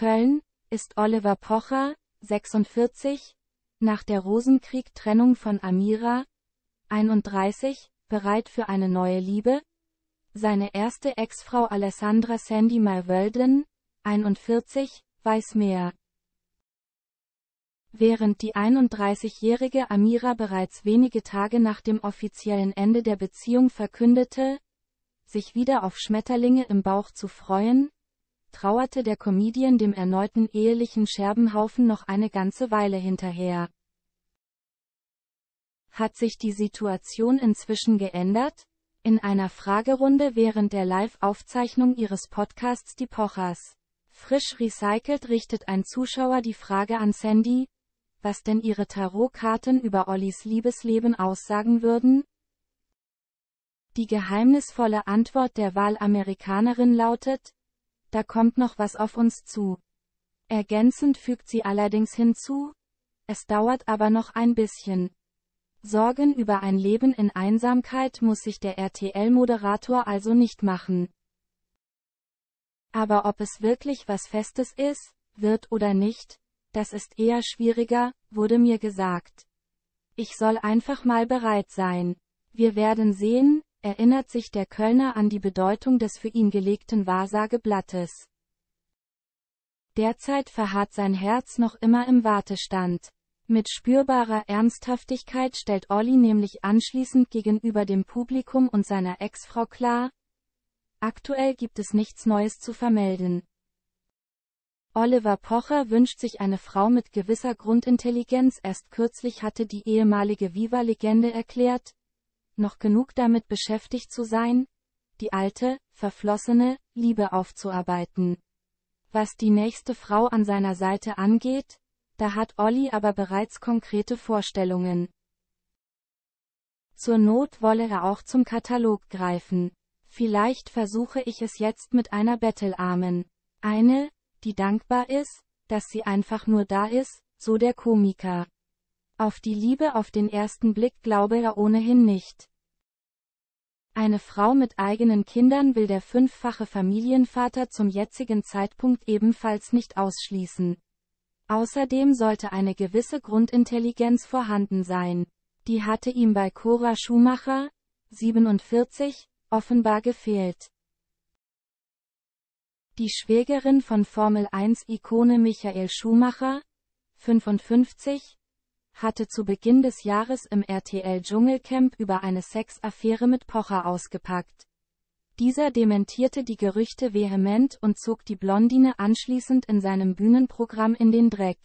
Köln, ist Oliver Pocher, 46, nach der Rosenkrieg-Trennung von Amira, 31, bereit für eine neue Liebe? Seine erste Ex-Frau Alessandra Sandy Malvölden, 41, weiß mehr. Während die 31-jährige Amira bereits wenige Tage nach dem offiziellen Ende der Beziehung verkündete, sich wieder auf Schmetterlinge im Bauch zu freuen, trauerte der Comedian dem erneuten ehelichen Scherbenhaufen noch eine ganze Weile hinterher. Hat sich die Situation inzwischen geändert? In einer Fragerunde während der Live-Aufzeichnung ihres Podcasts Die Pochers. Frisch recycelt richtet ein Zuschauer die Frage an Sandy, was denn ihre Tarotkarten über Ollis Liebesleben aussagen würden? Die geheimnisvolle Antwort der Wahlamerikanerin lautet, da kommt noch was auf uns zu. Ergänzend fügt sie allerdings hinzu, es dauert aber noch ein bisschen. Sorgen über ein Leben in Einsamkeit muss sich der RTL-Moderator also nicht machen. Aber ob es wirklich was Festes ist, wird oder nicht, das ist eher schwieriger, wurde mir gesagt. Ich soll einfach mal bereit sein. Wir werden sehen, erinnert sich der Kölner an die Bedeutung des für ihn gelegten Wahrsageblattes. Derzeit verharrt sein Herz noch immer im Wartestand. Mit spürbarer Ernsthaftigkeit stellt Olli nämlich anschließend gegenüber dem Publikum und seiner Ex-Frau klar, aktuell gibt es nichts Neues zu vermelden. Oliver Pocher wünscht sich eine Frau mit gewisser Grundintelligenz erst kürzlich hatte die ehemalige Viva-Legende erklärt, noch genug damit beschäftigt zu sein, die alte, verflossene Liebe aufzuarbeiten. Was die nächste Frau an seiner Seite angeht, da hat Olli aber bereits konkrete Vorstellungen. Zur Not wolle er auch zum Katalog greifen. Vielleicht versuche ich es jetzt mit einer Bettelarmen. Eine, die dankbar ist, dass sie einfach nur da ist, so der Komiker. Auf die Liebe auf den ersten Blick glaube er ohnehin nicht. Eine Frau mit eigenen Kindern will der fünffache Familienvater zum jetzigen Zeitpunkt ebenfalls nicht ausschließen. Außerdem sollte eine gewisse Grundintelligenz vorhanden sein. Die hatte ihm bei Cora Schumacher, 47, offenbar gefehlt. Die Schwägerin von Formel 1-Ikone Michael Schumacher, 55, hatte zu Beginn des Jahres im RTL Dschungelcamp über eine Sexaffäre mit Pocher ausgepackt. Dieser dementierte die Gerüchte vehement und zog die Blondine anschließend in seinem Bühnenprogramm in den Dreck.